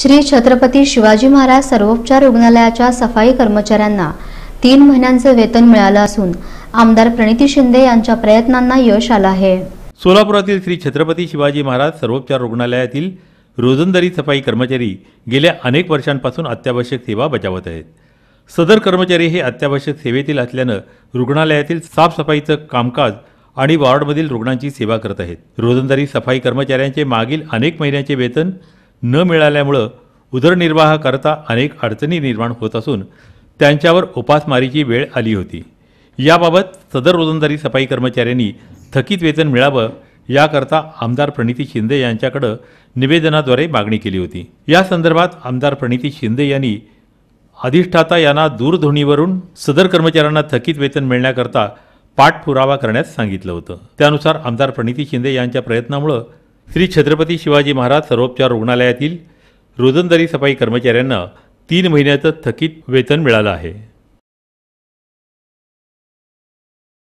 श्री छत्रपती शिवाजी महाराज सर्वोपचार रुग्णालयाच्या सफाई कर्मचाऱ्यांना तीन महिन्यांचं वेतन मिळालं असून आमदार प्रणिती शिंदे यांच्या प्रयत्नांना यश आलं आहे सोलापुरातील श्री छत्रपती शिवाजी महाराज सर्वोपचार रुग्णालयातील रोजंदारी सफाई कर्मचारी गेल्या अनेक वर्षांपासून अत्यावश्यक सेवा बजावत आहेत सदर कर्मचारी हे अत्यावश्यक सेवेतील असल्यानं रुग्णालयातील साफसफाईचं कामकाज आणि वॉर्डमधील रुग्णांची सेवा करत आहेत रोजंदारी सफाई कर्मचाऱ्यांचे मागील अनेक महिन्यांचे वेतन न मिळाल्यामुळं उदरनिर्वाह करता अनेक अडचणी निर्माण होत असून त्यांच्यावर उपासमारीची वेळ आली होती याबाबत सदर रोजंदारी सफाई कर्मचाऱ्यांनी थकीत वेतन मिळावं याकरता आमदार प्रणिती शिंदे यांच्याकडं निवेदनाद्वारे मागणी केली होती या संदर्भात आमदार प्रणिती शिंदे यांनी अधिष्ठाता यांना दूरध्वनीवरून सदर कर्मचाऱ्यांना थकीत वेतन मिळण्याकरता पाठपुरावा करण्यास सांगितलं होतं त्यानुसार आमदार प्रणिती शिंदे यांच्या प्रयत्नामुळं श्री छत्रपती शिवाजी महाराज सर्वोपचार रुग्णालयातील रोजंदारी सफाई कर्मचाऱ्यांना तीन महिन्याचं थकीत वेतन मिळालं आहे